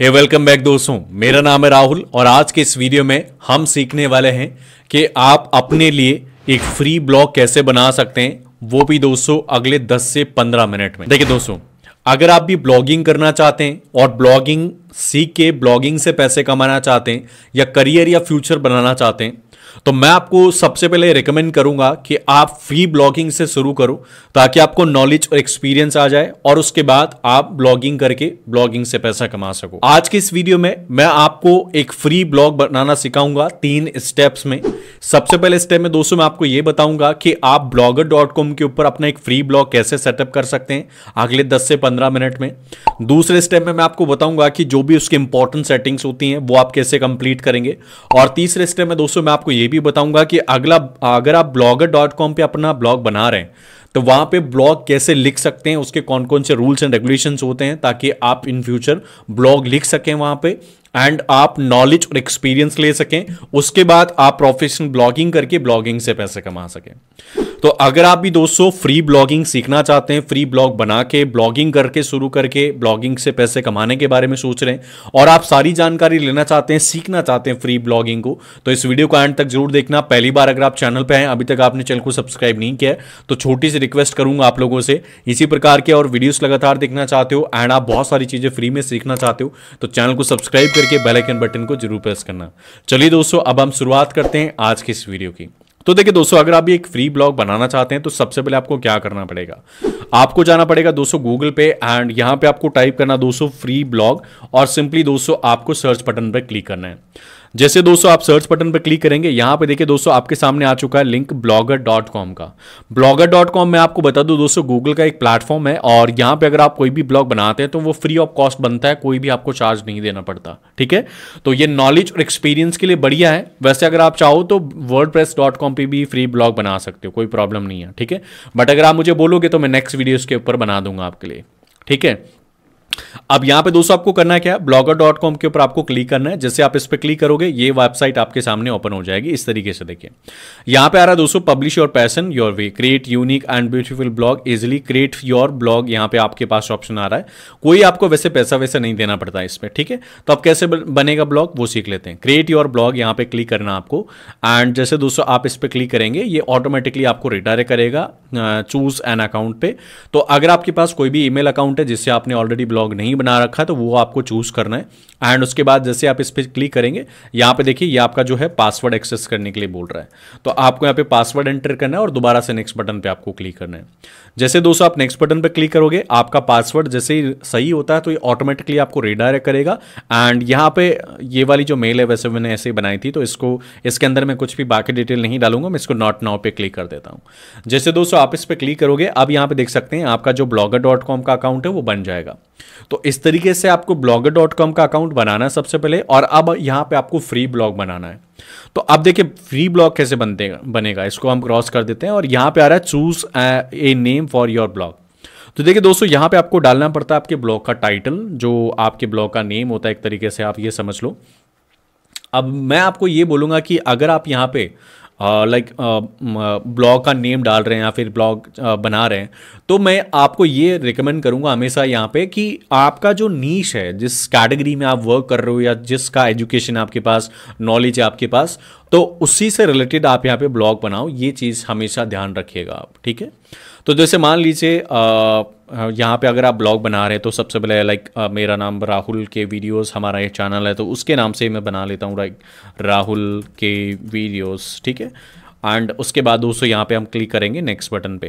हे welcome back दोस्तों मेरा नाम है राहुल और आज के इस वीडियो में हम सीखने वाले हैं कि आप अपने लिए एक फ्री ब्लॉग कैसे बना सकते हैं वो भी दोस्तों अगले 10 से 15 मिनट में देखिए दोस्तों अगर आप भी ब्लॉगिंग करना चाहते हैं और ब्लॉगिंग सीख के ब्लॉगिंग से पैसे कमाना चाहते हैं या करियर या फ्यूचर बनाना चाहते हैं तो मैं आपको सबसे पहले रिकमेंड करूंगा कि आप फ्री ब्लॉगिंग से शुरू करो ताकि आपको नॉलेज और एक्सपीरियंस आ जाए और उसके बाद आप ब्लॉगिंग करके ब्लॉगिंग से पैसा कमा सको आज के इस वीडियो में मैं आपको एक फ्री ब्लॉग बनाना सिखाऊंगा तीन स्टेप्स में सबसे पहले स्टेप में दोस्तों मैं आपको यह बताऊंगा कि आप ब्लॉगर के ऊपर अपना एक फ्री ब्लॉग कैसे सेटअप कर सकते हैं अगले 10 से 15 मिनट में दूसरे स्टेप में मैं आपको बताऊंगा कि जो भी उसके इंपॉर्टेंट सेटिंग्स होती हैं वो आप कैसे कंप्लीट करेंगे और तीसरे स्टेप में दोस्तों मैं आपको यह भी भी बताऊंगा कि अगला अगर आप ब्लॉगर डॉट कॉम पर अपना ब्लॉग बना रहे हैं तो वहाँ पे ब्लॉग कैसे लिख सकते हैं उसके कौन कौन से रूल्स एंड रेगुलेशंस होते हैं ताकि आप इन फ्यूचर ब्लॉग लिख सकें वहाँ पे एंड आप नॉलेज और एक्सपीरियंस ले सकें उसके बाद आप प्रोफेशनल ब्लॉगिंग करके ब्लॉगिंग से पैसे कमा सकें तो अगर आप भी दोस्तों फ्री ब्लॉगिंग सीखना चाहते हैं फ्री ब्लॉग बना के ब्लॉगिंग करके शुरू करके ब्लॉगिंग से पैसे कमाने के बारे में सोच रहे हैं और आप सारी जानकारी लेना चाहते हैं सीखना चाहते हैं फ्री ब्लॉगिंग को तो इस वीडियो को एंड तक जरूर देखना पहली बार अगर आप चैनल पर हैं अभी तक आपने चैनल को सब्सक्राइब नहीं किया तो छोटी सी रिक्वेस्ट करूंगा आप लोगों से इसी प्रकार के और वीडियोस लगातार देखना चाहते हो एंड आप बहुत सारी चीज़ें फ्री में सीखना चाहते हो तो चैनल को सब्सक्राइब करके करके बेल आइकन बटन को जरूर प्रेस करना चलिए दोस्तों अब हम शुरुआत करते हैं आज की इस वीडियो की तो देखिए दोस्तों अगर आप एक फ्री ब्लॉग बनाना चाहते हैं तो सबसे पहले आपको क्या करना पड़ेगा आपको जाना पड़ेगा दोस्तों गूगल पे एंड यहां पे आपको टाइप करना दोस्तों फ्री ब्लॉग और सिंपली दोस्तों आपको सर्च बटन पर क्लिक करना है जैसे दोस्तों आप सर्च बटन पर क्लिक करेंगे यहां पे देखिए दोस्तों आपके सामने आ चुका है लिंक ब्लॉगर डॉट कॉम का ब्लॉगर डॉट कॉम मैं आपको बता दूं दोस्तों गूगल का एक प्लेटफॉर्म है और यहाँ पे अगर आप कोई भी ब्लॉग बनाते हैं तो वो फ्री ऑफ कॉस्ट बनता है कोई भी आपको चार्ज नहीं देना पड़ता ठीक है तो ये नॉलेज और एक्सपीरियंस के लिए बढ़िया है वैसे अगर आप चाहो तो वर्ड प्रेस डॉट कॉम पर भी फ्री ब्लॉग बना सकते हो कोई प्रॉब्लम नहीं है ठीक है बट अगर आप मुझे बोलोगे तो मैं नेक्स्ट वीडियो के ऊपर बना दूंगा आपके लिए ठीक है अब यहां पे दोस्तों आपको करना है क्या ब्लॉगर डॉट कॉम के ऊपर आपको क्लिक करना है जैसे आप इस पर क्लिक करोगे ये वेबसाइट आपके सामने ओपन हो जाएगी इस तरीके से देखिए यहां पे आ रहा है दोस्तों publish your passion your way create unique and beautiful blog easily create your blog यहां पे आपके पास ऑप्शन आ रहा है कोई आपको वैसे पैसा वैसे नहीं देना पड़ता है इसमें ठीक है तो अब कैसे बनेगा ब्लॉग वो सीख लेते हैं क्रिएट योर ब्लॉग यहाँ पे क्लिक करना आपको एंड जैसे दोस्तों आप इस पर क्लिक करेंगे ये ऑटोमेटिकली आपको रिटायर करेगा चूज एन अकाउंट पे तो अगर आपके पास कोई भी ईमेल अकाउंट है जिससे आपने ऑलरेडी ब्लॉग नहीं बना रखा तो वो आपको चूज़ करना है एंड उसके बाद जैसे आप इस पर क्लिक करेंगे यहाँ पे देखिए ये आपका जो है पासवर्ड एक्सेस करने के लिए बोल रहा है तो आपको यहाँ पे पासवर्ड एंटर करना है और दोबारा से नेक्स्ट बटन पे आपको क्लिक करना है जैसे दोस्तों आप नेक्स्ट बटन पे क्लिक करोगे आपका पासवर्ड जैसे ही सही होता है तो ये ऑटोमेटिकली आपको रिडायरेक्ट करेगा एंड यहाँ पे ये वाली जो मेल है वैसे मैंने ऐसे ही बनाई थी तो इसको इसके अंदर मैं कुछ भी बाकी डिटेल नहीं डालूंगा मैं इसको नॉट नाउ पे क्लिक कर देता हूँ जैसे दोस्तों आप इस पर क्लिक करोगे अब यहाँ पे देख सकते हैं आपका जो ब्लॉगर डॉट कॉम का अकाउंट है वो बन जाएगा तो इस तरीके से आपको ब्लॉगर डॉट कॉम का अकाउंट बनाना है सबसे पहले और अब यहां पे आपको फ्री ब्लॉग बनाना है तो अब देखिए फ्री ब्लॉग कैसे बनते बनेगा इसको हम क्रॉस कर देते हैं और यहां पे आ रहा है choose a name for your blog तो देखिए दोस्तों यहाँ पे आपको डालना पड़ता है आपके ब्लॉग का टाइटल जो आपके ब्लॉग का नेम होता है एक तरीके से आप ये समझ लो अब मैं आपको ये बोलूँगा कि अगर आप यहाँ पे लाइक ब्लॉग का नेम डाल रहे हैं या फिर ब्लॉग बना रहे हैं तो मैं आपको ये रिकमेंड करूँगा हमेशा यहाँ पे कि आपका जो नीश है जिस कैटेगरी में आप वर्क कर रहे हो या जिसका एजुकेशन आपके पास नॉलेज है आपके पास तो उसी से रिलेटेड आप यहाँ पे ब्लॉग बनाओ ये चीज़ हमेशा ध्यान रखिएगा आप ठीक है तो जैसे मान लीजिए यहाँ पे अगर आप ब्लॉग बना रहे हैं तो सबसे पहले लाइक मेरा नाम राहुल के वीडियोस हमारा ये चैनल है तो उसके नाम से मैं बना लेता हूँ लाइक राहुल के वीडियोस ठीक है एंड उसके बाद दोस्तों यहाँ पे हम क्लिक करेंगे नेक्स्ट बटन पे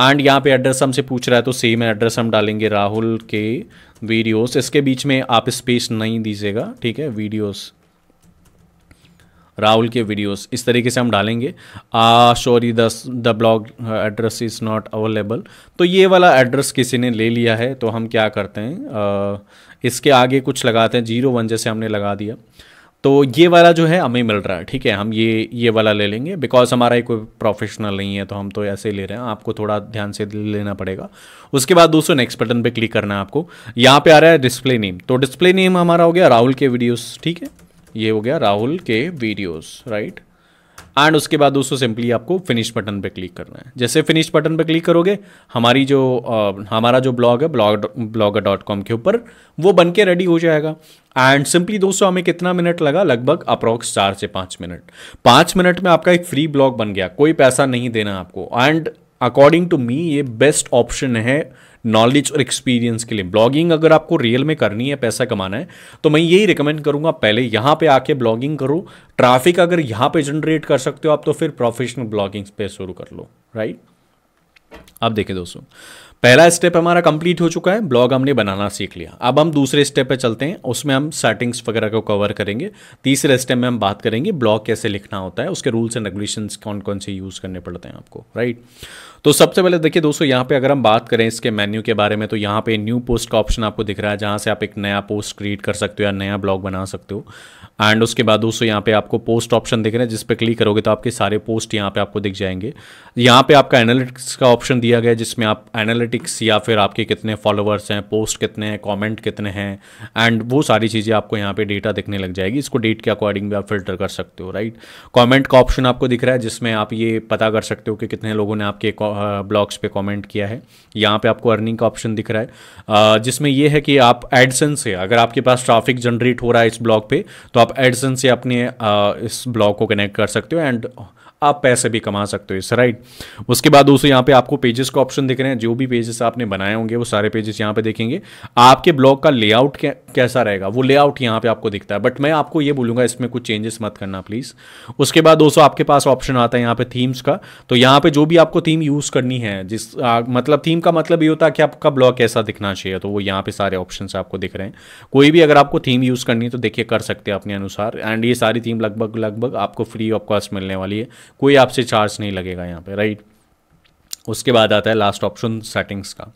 एंड यहाँ पे एड्रेस हमसे पूछ रहा है तो सेम एड्रेस हम डालेंगे राहुल के वीडियोस इसके बीच में आप स्पेस नहीं दीजिएगा ठीक है वीडियोस राहुल के वीडियोस इस तरीके से हम डालेंगे sorry the the blog address is not available तो ये वाला एड्रेस किसी ने ले लिया है तो हम क्या करते हैं इसके आगे कुछ लगाते हैं जीरो वन जैसे हमने लगा दिया तो ये वाला जो है हमें मिल रहा है ठीक है हम ये ये वाला ले लेंगे बिकॉज हमारा कोई प्रोफेशनल नहीं है तो हम तो ऐसे ही ले रहे हैं आपको थोड़ा ध्यान से लेना पड़ेगा उसके बाद दोस्तों नेक्स्ट बटन पे क्लिक करना है आपको यहाँ पे आ रहा है डिस्प्ले नेम तो डिस्प्ले नेम हमारा हो गया राहुल के वीडियोस ठीक है ये हो गया राहुल के वीडियोस राइट एंड उसके बाद दोस्तों सिंपली आपको फिनिश बटन पे क्लिक करना है जैसे फिनिश बटन पे क्लिक करोगे हमारी जो आ, हमारा जो ब्लॉग है ब्लॉग ब्लॉगर डॉट कॉम के ऊपर वो बन के रेडी हो जाएगा एंड सिंपली दोस्तों हमें कितना मिनट लगा लगभग अप्रॉक्स चार से पाँच मिनट पाँच मिनट में आपका एक फ्री ब्लॉग बन गया कोई पैसा नहीं देना आपको एंड अकॉर्डिंग टू मी ये बेस्ट ऑप्शन है नॉलेज और एक्सपीरियंस के लिए ब्लॉगिंग अगर आपको रियल में करनी है पैसा कमाना है तो मैं यही रिकमेंड करूंगा पहले यहां पे आके ब्लॉगिंग करो ट्रैफिक अगर यहां पे जनरेट कर सकते हो आप तो फिर प्रोफेशनल ब्लॉगिंग पे शुरू कर लो राइट अब देखें दोस्तों पहला स्टेप हमारा कंप्लीट हो चुका है ब्लॉग हमने बनाना सीख लिया अब हम दूसरे स्टेप पे चलते हैं उसमें हम सेटिंग्स वगैरह को कवर करेंगे तीसरे स्टेप में हम बात करेंगे ब्लॉग कैसे लिखना होता है उसके रूल्स एंड रेगुलेशंस कौन कौन से यूज़ करने पड़ते हैं आपको राइट तो सबसे पहले देखिए दोस्तों यहाँ पे अगर हम बात करें इसके मेन्यू के बारे में तो यहाँ पे न्यू पोस्ट का ऑप्शन आपको दिख रहा है जहाँ से आप एक नया पोस्ट क्रिएट कर सकते हो या नया ब्लॉग बना सकते हो एंड उसके बाद दोस्तों यहाँ पे आपको पोस्ट ऑप्शन दिख रहे हैं जिस पर क्लिक करोगे तो आपके सारे पोस्ट यहाँ पे आपको दिख जाएंगे यहाँ पे आपका एनालिटिक्स का ऑप्शन दिया गया जिसमें आप एनालिटिक्स या फिर आपके कितने फॉलोअर्स हैं पोस्ट कितने हैं कॉमेंट कितने हैं एंड वो सारी चीज़ें आपको यहाँ पे डेटा दिखने लग जाएगी इसको डेट के अकॉर्डिंग भी आप फिल्टर कर सकते हो राइट कॉमेंट का ऑप्शन आपको दिख रहा है जिसमें आप ये पता कर सकते हो कि कितने लोगों ने आपके ब्लॉग्स पे कमेंट किया है यहाँ पे आपको अर्निंग का ऑप्शन दिख रहा है जिसमें यह है कि आप एडसन से अगर आपके पास ट्रैफिक जनरेट हो रहा है इस ब्लॉग पे तो आप एडसन से अपने इस ब्लॉग को कनेक्ट कर सकते हो एंड आप पैसे भी कमा सकते हो इस राइट उसके बाद दोस्तों यहाँ पे आपको पेजेस का ऑप्शन दिख रहे हैं जो भी पेजेस आपने बनाए होंगे वो सारे पेजेस यहाँ पे देखेंगे आपके ब्लॉग का लेआउट कैसा रहेगा वो लेआउट यहाँ पे आपको दिखता है बट मैं आपको ये बोलूँगा इसमें कुछ चेंजेस मत करना प्लीज़ उसके बाद दोस्तों आपके पास ऑप्शन आता है यहाँ पे थीम्स का तो यहाँ पे जो भी आपको थीम यूज़ करनी है जिस आ, मतलब थीम का मतलब ये होता है कि आपका ब्लॉग कैसा दिखना चाहिए तो वो यहाँ पे सारे ऑप्शन आपको दिख रहे हैं कोई भी अगर आपको थीम यूज़ करनी है तो देखिए कर सकते हैं अपने अनुसार एंड ये सारी थीम लगभग लगभग आपको फ्री ऑफ कॉस्ट मिलने वाली है कोई आपसे चार्ज नहीं लगेगा यहाँ पर राइट उसके बाद आता है लास्ट ऑप्शन सेटिंग्स का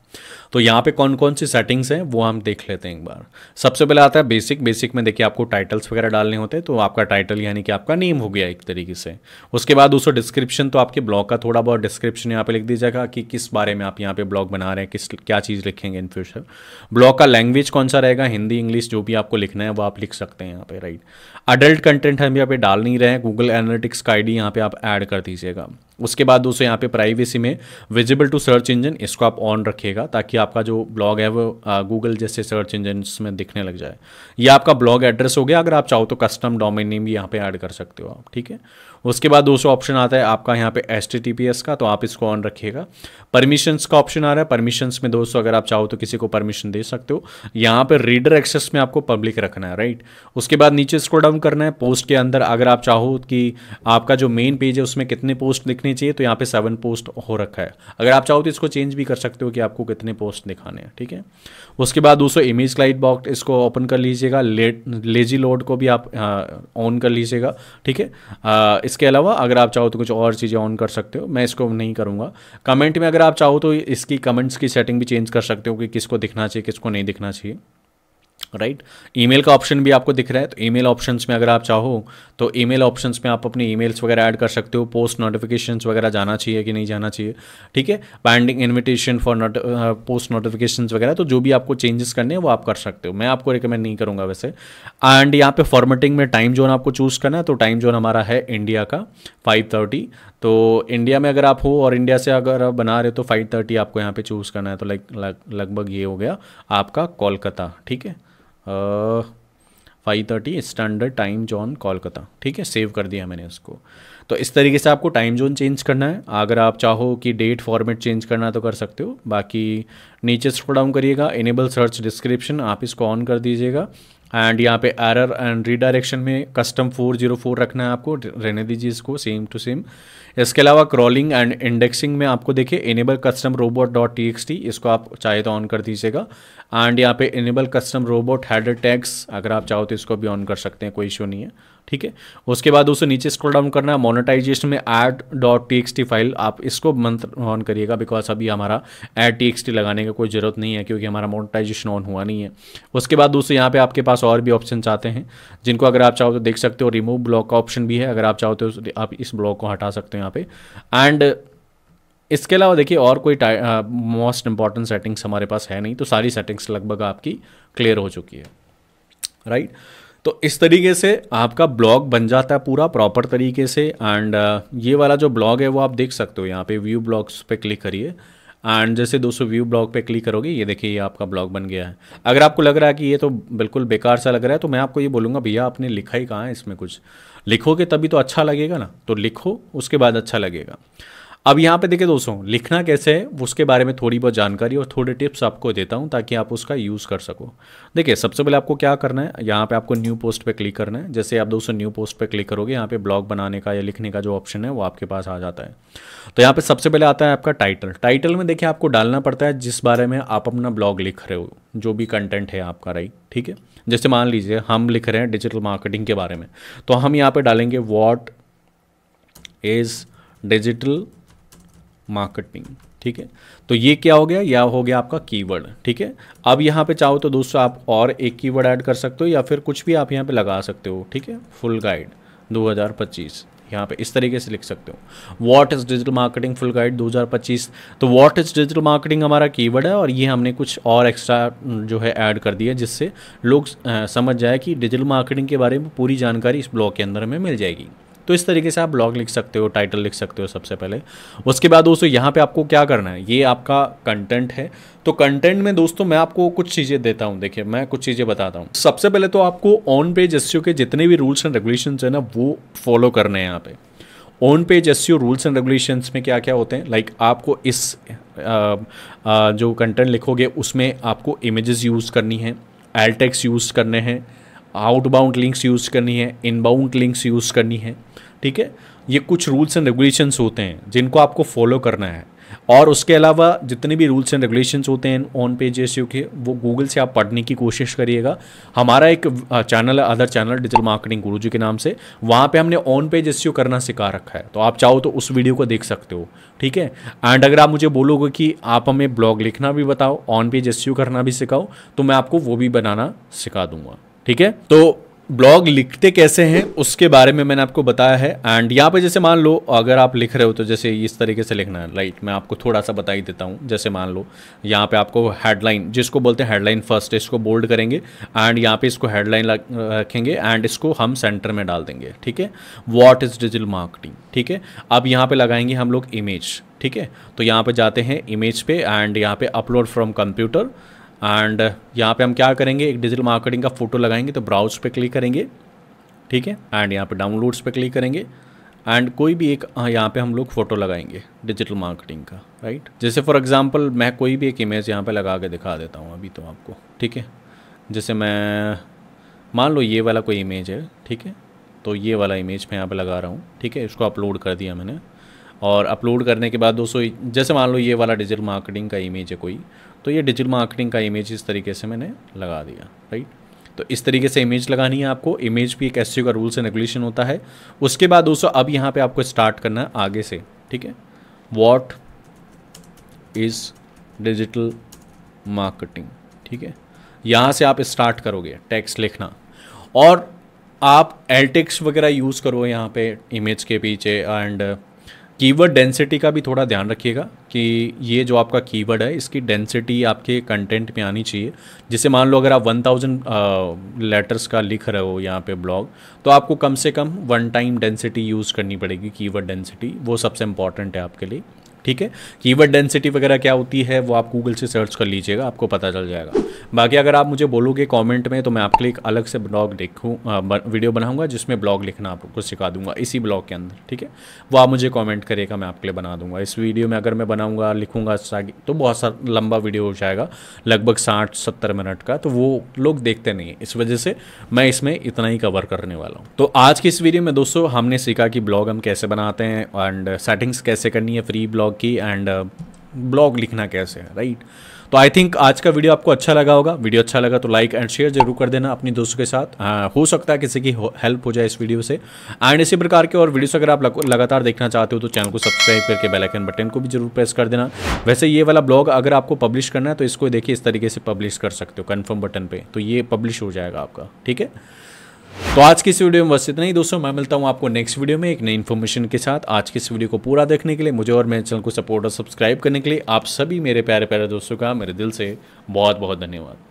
तो यहाँ पे कौन कौन सी सेटिंग्स हैं वो हम देख लेते हैं एक बार सबसे पहले आता है बेसिक बेसिक में देखिए आपको टाइटल्स वगैरह डालने होते हैं तो आपका टाइटल यानी कि आपका नेम हो गया एक तरीके से उसके बाद उसको डिस्क्रिप्शन तो आपके ब्लॉग का थोड़ा बहुत डिस्क्रिप्शन यहाँ पर लिख दीजिएगा कि किस बारे में आप यहाँ पर ब्लॉग बना रहे हैं किस क्या चीज़ लिखेंगे इन फ्यूचर ब्लॉग का लैंग्वेज कौन सा रहेगा हिंदी इंग्लिश जो भी आपको लिखना है वो आप लिख सकते हैं यहाँ पे राइट अडल्ट कंटेंट हम यहाँ पे डाल नहीं रहे हैं गूगल एनालिटिक्स का आई डी यहाँ पे आप ऐड कर दीजिएगा उसके बाद दोस्तों यहाँ पे प्राइवेसी में विजिबल टू सर्च इंजन इसको आप ऑन रखिएगा ताकि आपका जो ब्लॉग है वो गूगल जैसे सर्च इंजन में दिखने लग जाए या आपका ब्लॉग एड्रेस हो गया अगर आप चाहो तो कस्टम डोमेन नेम भी यहाँ पे ऐड कर सकते हो आप ठीक है उसके बाद दूसरा ऑप्शन आता है आपका यहाँ पे S T T P S का तो आप इसको ऑन रखिएगा परमिशंस का ऑप्शन आ रहा है परमिशंस में दोस्तों अगर आप चाहो तो किसी को परमिशन दे सकते हो यहाँ पर रीडर एक्सेस में आपको पब्लिक रखना है राइट उसके बाद नीचे इसको डाउन करना है पोस्ट के अंदर अगर आप चाहो कि आपका जो मेन पेज है उसमें कितने पोस्ट दिखने चाहिए तो यहाँ पे सेवन पोस्ट हो रखा है अगर आप चाहो तो इसको चेंज भी कर सकते हो कि आपको कितने पोस्ट दिखाने हैं ठीक है उसके बाद दोस्तों इमेज क्लाइट बॉक्स इसको ओपन कर लीजिएगा लेजी लोड को भी आप ऑन हाँ, कर लीजिएगा ठीक है इसके अलावा अगर आप चाहो तो कुछ और चीज़ें ऑन कर सकते हो मैं इसको नहीं करूँगा कमेंट में अगर आप चाहो तो इसकी कमेंट्स की सेटिंग भी चेंज कर सकते हो कि किसको दिखना चाहिए किसको नहीं दिखना चाहिए राइट right? ईमेल का ऑप्शन भी आपको दिख रहा है तो ईमेल ऑप्शंस में अगर आप चाहो तो ईमेल ऑप्शंस में आप अपने ईमेल्स वगैरह ऐड कर सकते हो पोस्ट नोटिफिकेशंस वगैरह जाना चाहिए कि नहीं जाना चाहिए ठीक है pending invitation for note post notifications वगैरह तो जो भी आपको चेंजेस करने हैं वो आप कर सकते हो मैं आपको रिकमेंड नहीं करूँगा वैसे एंड यहाँ पे फॉर्मेटिंग में टाइम जोन आपको चूज़ करना है तो टाइम जोन हमारा है इंडिया का फाइव थर्टी तो इंडिया में अगर आप हो और इंडिया से अगर आप बना रहे हो तो फाइव थर्टी आपको यहाँ पे चूज़ करना है तो लाइक लगभग ये हो गया आपका कोलकाता ठीक है five thirty standard time zone Kolkata ठीक है सेव कर दिया मैंने उसको तो इस तरीके से आपको टाइम जोन चेंज करना है अगर आप चाहो कि डेट फॉर्मेट चेंज करना तो कर सकते हो बाकी नीचे स्क्रॉल डाउन करिएगा इनेबल सर्च डिस्क्रिप्शन आप इसको ऑन कर दीजिएगा एंड यहाँ पे एरर एंड रीडायरेक्शन में कस्टम 404 रखना है आपको रहने दीजिए इसको सेम टू सेम इसके अलावा क्रॉलिंग एंड इंडेक्सिंग में आपको देखिए enable custom robot dot T X T इसको आप चाहे तो ऑन कर दीजिएगा एंड यहाँ पे enable custom robot header tags अगर आप चाहो तो इसको भी ऑन कर सकते हैं कोई इशू नहीं है ठीक है उसके बाद उसे नीचे स्क्रॉल डाउन करना है मोनेटाइजेशन में एड डॉट टी फाइल आप इसको मंथ ऑन करिएगा बिकॉज अभी हमारा एड टी लगाने का कोई ज़रूरत नहीं है क्योंकि हमारा मोनेटाइजेशन ऑन हुआ नहीं है उसके बाद दोस्तों यहाँ पे आपके पास और भी ऑप्शन आते हैं जिनको अगर आप चाहो तो देख सकते हो रिमूव ब्लॉक का ऑप्शन भी है अगर आप चाहो तो आप इस ब्लॉक को हटा सकते हो यहाँ पे एंड इसके अलावा देखिए और कोई मोस्ट इंपॉर्टेंट सेटिंग्स हमारे पास है नहीं तो सारी सेटिंग्स लगभग आपकी क्लियर हो चुकी है राइट right? तो इस तरीके से आपका ब्लॉग बन जाता है पूरा प्रॉपर तरीके से एंड uh, ये वाला जो ब्लॉग है वो आप देख सकते हो यहाँ पे व्यू ब्लॉग्स पे क्लिक करिए एंड जैसे दोस्तों व्यू ब्लॉग पे क्लिक करोगे ये देखिए ये आपका ब्लॉग बन गया है अगर आपको लग रहा है कि ये तो बिल्कुल बेकार सा लग रहा है तो मैं आपको ये बोलूँगा भैया आपने लिखा ही कहाँ है इसमें कुछ लिखोगे तभी तो अच्छा लगेगा ना तो लिखो उसके बाद अच्छा लगेगा अब यहाँ पे देखिए दोस्तों लिखना कैसे है उसके बारे में थोड़ी बहुत जानकारी और थोड़े टिप्स आपको देता हूँ ताकि आप उसका यूज़ कर सको देखिए सबसे पहले आपको क्या करना है यहाँ पे आपको न्यू पोस्ट पे क्लिक करना है जैसे आप दोस्तों न्यू पोस्ट पे क्लिक करोगे यहाँ पे ब्लॉग बनाने का या लिखने का जो ऑप्शन है वो आपके पास आ जाता है तो यहाँ पर सबसे पहले आता है आपका टाइटल टाइटल में देखिए आपको डालना पड़ता है जिस बारे में आप अपना ब्लॉग लिख रहे हो जो भी कंटेंट है आपका राइट ठीक है जैसे मान लीजिए हम लिख रहे हैं डिजिटल मार्केटिंग के बारे में तो हम यहाँ पर डालेंगे वॉट इज़ डिजिटल मार्केटिंग ठीक है तो ये क्या हो गया या हो गया आपका कीवर्ड ठीक है अब यहाँ पे चाहो तो दोस्तों आप और एक कीवर्ड ऐड कर सकते हो या फिर कुछ भी आप यहाँ पे लगा सकते हो ठीक है फुल गाइड 2025 यहाँ पे इस तरीके से लिख सकते हो what is digital marketing full guide 2025 तो वॉट इज़ डिजिटल मार्केटिंग हमारा कीवर्ड है और ये हमने कुछ और एक्स्ट्रा जो है ऐड कर दिया जिससे लोग समझ जाए कि डिजिटल मार्केटिंग के बारे में पूरी जानकारी इस ब्लॉग के अंदर हमें मिल जाएगी तो इस तरीके से आप ब्लॉग लिख सकते हो टाइटल लिख सकते हो सबसे पहले उसके बाद दोस्तों यहाँ पर आपको क्या करना है ये आपका कंटेंट है तो कंटेंट में दोस्तों मैं आपको कुछ चीज़ें देता हूँ देखिए मैं कुछ चीज़ें बताता हूँ सबसे पहले तो आपको ऑन पेज एस के जितने भी रूल्स एंड रेगुलेशन है ना वो फॉलो करने हैं यहाँ पे on page S rules and regulation में क्या क्या होते हैं लाइक like, आपको इस आ, आ, जो कंटेंट लिखोगे उसमें आपको इमेजेस यूज़ करनी है एल्टेक्स यूज़ करने हैं आउटबाउंड लिंक्स यूज़ करनी है इनबाउंड लिंक्स यूज़ करनी है ठीक है ये कुछ रूल्स एंड रेगुलेशंस होते हैं जिनको आपको फॉलो करना है और उसके अलावा जितने भी रूल्स एंड रेगुलेशंस होते हैं ऑन पेज एस के वो गूगल से आप पढ़ने की कोशिश करिएगा हमारा एक चैनल है अदर चैनल डिजिटल मार्केटिंग गुरु जी के नाम से वहाँ पे हमने ऑन पेज एस करना सिखा रखा है तो आप चाहो तो उस वीडियो को देख सकते हो ठीक है एंड अगर आप मुझे बोलोगे कि आप हमें ब्लॉग लिखना भी बताओ ऑन पेज एस करना भी सिखाओ तो मैं आपको वो भी बनाना सिखा दूंगा ठीक है तो ब्लॉग लिखते कैसे हैं उसके बारे में मैंने आपको बताया है एंड यहाँ पे जैसे मान लो अगर आप लिख रहे हो तो जैसे इस तरीके से लिखना है राइट मैं आपको थोड़ा सा बता ही देता हूँ जैसे मान लो यहाँ पे आपको हेडलाइन जिसको बोलते हैं हेडलाइन फर्स्ट इसको बोल्ड करेंगे एंड यहाँ पे इसको हेडलाइन रखेंगे एंड इसको हम सेंटर में डाल देंगे ठीक है वॉट इज़ डिजिटल मार्केटिंग ठीक है अब यहाँ पर लगाएंगे हम लोग इमेज ठीक है तो यहाँ पर जाते हैं इमेज पे एंड यहाँ पे upload from computer and uh, यहाँ पे हम क्या करेंगे एक डिजिटल मार्केटिंग का फोटो लगाएंगे तो ब्राउज पे क्लिक करेंगे ठीक है एंड यहाँ पे डाउनलोड्स पे क्लिक करेंगे एंड कोई भी एक हाँ, यहाँ पे हम लोग फ़ोटो लगाएंगे डिजिटल मार्केटिंग का राइट जैसे फॉर एग्जांपल मैं कोई भी एक इमेज यहाँ पे लगा के दिखा देता हूँ अभी तो आपको ठीक है जैसे मैं मान लो ये वाला कोई इमेज है ठीक है तो ये वाला इमेज मैं यहाँ पर लगा रहा हूँ ठीक है इसको अपलोड कर दिया मैंने और अपलोड करने के बाद दोस्तों जैसे मान लो ये वाला डिजिटल मार्केटिंग का इमेज है कोई तो ये डिजिटल मार्केटिंग का इमेज इस तरीके से मैंने लगा दिया राइट तो इस तरीके से इमेज लगानी है आपको इमेज भी एक एस का रूल्स एंड रेगुलेशन होता है उसके बाद दोस्तों अब यहाँ पे आपको स्टार्ट करना है आगे से ठीक है वॉट इज़ डिजिटल मार्केटिंग ठीक है यहाँ से आप स्टार्ट करोगे टैक्स लिखना और आप एल्टेक्स वगैरह यूज़ करो यहाँ पे इमेज के पीछे एंड कीवर्ड डेंसिटी का भी थोड़ा ध्यान रखिएगा कि ये जो आपका कीवर्ड है इसकी डेंसिटी आपके कंटेंट में आनी चाहिए जिसे मान लो अगर आप 1000 लेटर्स का लिख रहे हो यहाँ पे ब्लॉग तो आपको कम से कम वन टाइम डेंसिटी यूज़ करनी पड़ेगी कीवर्ड डेंसिटी वो सबसे इम्पॉर्टेंट है आपके लिए ठीक है कीवर्ड डेंसिटी वगैरह क्या होती है वो आप गूगल से सर्च कर लीजिएगा आपको पता चल जाएगा बाकी अगर आप मुझे बोलोगे कमेंट में तो मैं आपके लिए एक अलग से ब्लॉग देखूँ वीडियो बनाऊंगा जिसमें ब्लॉग लिखना आपको सिखा दूंगा इसी ब्लॉग के अंदर ठीक है वो आप मुझे कॉमेंट करेगा मैं आपके लिए बना दूंगा इस वीडियो में अगर मैं बनाऊँगा लिखूंगा तो बहुत सा लंबा वीडियो हो जाएगा लगभग साठ सत्तर मिनट का तो वो लोग देखते नहीं इस वजह से मैं इसमें इतना ही कवर करने वाला हूँ तो आज की इस वीडियो में दोस्तों हमने सीखा कि ब्लॉग हम कैसे बनाते हैं एंड सेटिंग्स कैसे करनी है फ्री ब्लॉग की एंड ब्लॉग uh, लिखना कैसे है राइट तो आई थिंक आज का वीडियो आपको अच्छा लगा होगा वीडियो अच्छा लगा तो लाइक एंड शेयर जरूर कर देना अपने दोस्तों के साथ आ, हाँ, हो सकता है किसी की हेल्प हो जाए इस वीडियो से एंड इसी प्रकार के और वीडियोस अगर आप लगातार देखना चाहते हो तो चैनल को सब्सक्राइब करके बेल आइकन बटन को भी जरूर प्रेस कर देना वैसे ये वाला ब्लॉग अगर आपको पब्लिश करना है तो इसको देखिए इस तरीके से पब्लिश कर सकते हो कन्फर्म बटन पर तो ये पब्लिश हो जाएगा आपका ठीक है तो आज की इस वीडियो में बस इतना ही दोस्तों मैं मिलता हूँ आपको नेक्स्ट वीडियो में एक नई इन्फॉर्मेशन के साथ आज की इस वीडियो को पूरा देखने के लिए मुझे और मेरे चैनल को सपोर्ट और सब्सक्राइब करने के लिए आप सभी मेरे प्यारे प्यारे दोस्तों का मेरे दिल से बहुत बहुत धन्यवाद